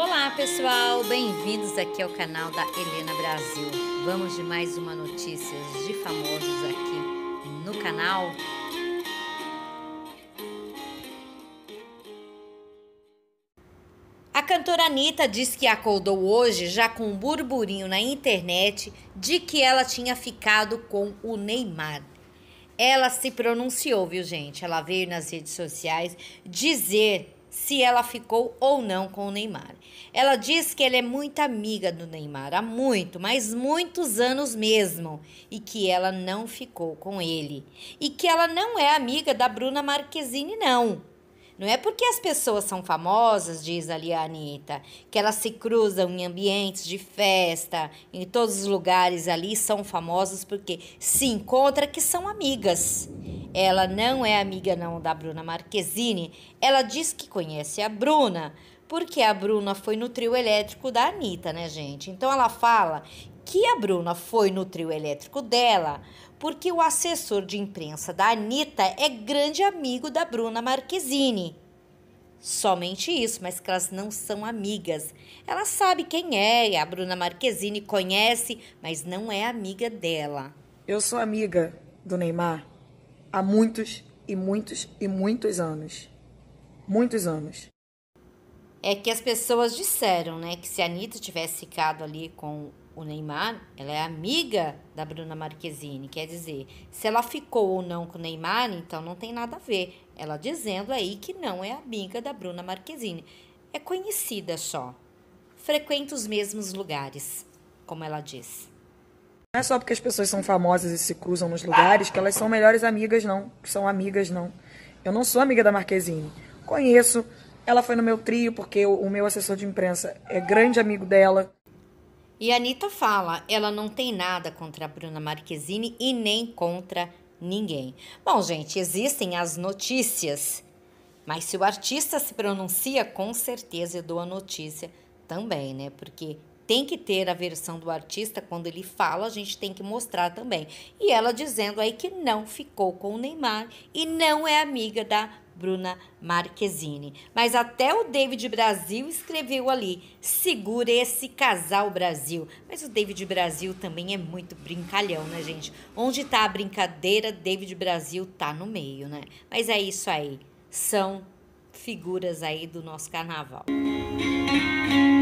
Olá pessoal, bem-vindos aqui ao canal da Helena Brasil. Vamos de mais uma notícias de famosos aqui no canal. A cantora Anitta diz que acordou hoje já com um burburinho na internet de que ela tinha ficado com o Neymar. Ela se pronunciou, viu, gente? Ela veio nas redes sociais dizer se ela ficou ou não com o Neymar. Ela diz que ela é muito amiga do Neymar há muito, mas muitos anos mesmo, e que ela não ficou com ele. E que ela não é amiga da Bruna Marquezine, não. Não é porque as pessoas são famosas, diz ali a Anitta, que elas se cruzam em ambientes de festa, em todos os lugares ali são famosas, porque se encontra que são amigas. Ela não é amiga não da Bruna Marquezine. Ela diz que conhece a Bruna, porque a Bruna foi no trio elétrico da Anitta, né, gente? Então ela fala que a Bruna foi no trio elétrico dela, porque o assessor de imprensa da Anitta é grande amigo da Bruna Marquezine. Somente isso, mas que elas não são amigas. Ela sabe quem é, a Bruna Marquezine conhece, mas não é amiga dela. Eu sou amiga do Neymar há muitos e muitos e muitos anos. Muitos anos. É que as pessoas disseram, né, que se a Anitta tivesse ficado ali com o Neymar, ela é amiga da Bruna Marquezine. Quer dizer, se ela ficou ou não com o Neymar, então não tem nada a ver. Ela dizendo aí que não é amiga da Bruna Marquezine. É conhecida só. Frequenta os mesmos lugares, como ela diz. Não é só porque as pessoas são famosas e se cruzam nos lugares que elas são melhores amigas, não. São amigas, não. Eu não sou amiga da Marquezine. Conheço. Ela foi no meu trio porque o meu assessor de imprensa é grande amigo dela. E a Anitta fala, ela não tem nada contra a Bruna Marquezine e nem contra ninguém. Bom, gente, existem as notícias, mas se o artista se pronuncia, com certeza eu dou a notícia também, né? Porque tem que ter a versão do artista quando ele fala, a gente tem que mostrar também. E ela dizendo aí que não ficou com o Neymar e não é amiga da Bruna Marquezine. Mas até o David Brasil escreveu ali: segura esse casal Brasil. Mas o David Brasil também é muito brincalhão, né, gente? Onde tá a brincadeira, David Brasil tá no meio, né? Mas é isso aí. São figuras aí do nosso carnaval. Música